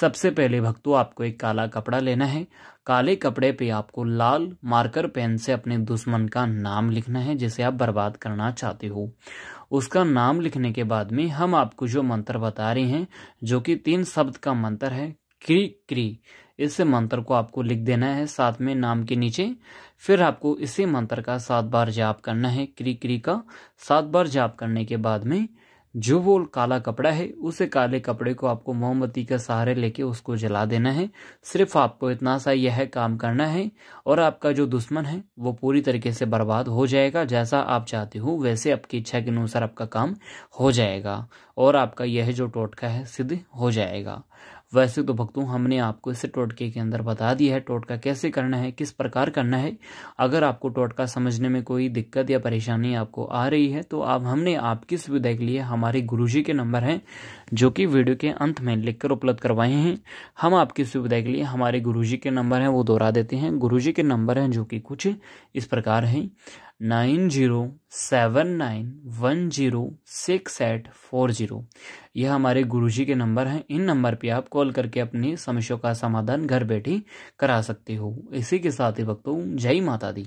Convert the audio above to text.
सबसे पहले भक्तों आपको एक काला कपड़ा लेना है काले कपड़े पे आपको लाल मार्कर पेन से अपने दुश्मन का नाम लिखना है जिसे आप बर्बाद करना चाहते हो उसका नाम लिखने के बाद में हम आपको जो मंत्र बता रहे हैं जो कि तीन शब्द का मंत्र है क्री क्री इस मंत्र को आपको लिख देना है साथ में नाम के नीचे फिर आपको इसी मंत्र का सात बार जाप करना है क्री क्री का सात बार जाप करने के बाद में जो वो काला कपड़ा है उसे काले कपड़े को आपको मोमबत्ती के सहारे लेके उसको जला देना है सिर्फ आपको इतना सा यह काम करना है और आपका जो दुश्मन है वो पूरी तरीके से बर्बाद हो जाएगा जैसा आप चाहते हो वैसे आपकी इच्छा के अनुसार आपका काम हो जाएगा और आपका यह जो टोटका है सिद्ध हो जाएगा वैसे तो भक्तों हमने आपको इस टोटके के अंदर बता दिया है टोटका कैसे करना है किस प्रकार करना है अगर आपको टोटका समझने में कोई दिक्कत या परेशानी आपको आ रही है तो आप हमने आपकी सुविधा के लिए हमारे गुरु के नंबर हैं जो कि वीडियो के अंत में लिखकर उपलब्ध करवाए हैं हम आपकी सुविधा के लिए हमारे गुरु के नंबर हैं वो दोहरा देते हैं गुरु के नंबर हैं जो कि कुछ इस प्रकार हैं nine zero seven nine one zero six eight four zero यह हमारे गुरुजी के नंबर हैं इन नंबर पे आप कॉल करके अपनी समस्या का समाधान घर बैठे करा सकते हो इसी के साथ ही वक्तों जय माता दी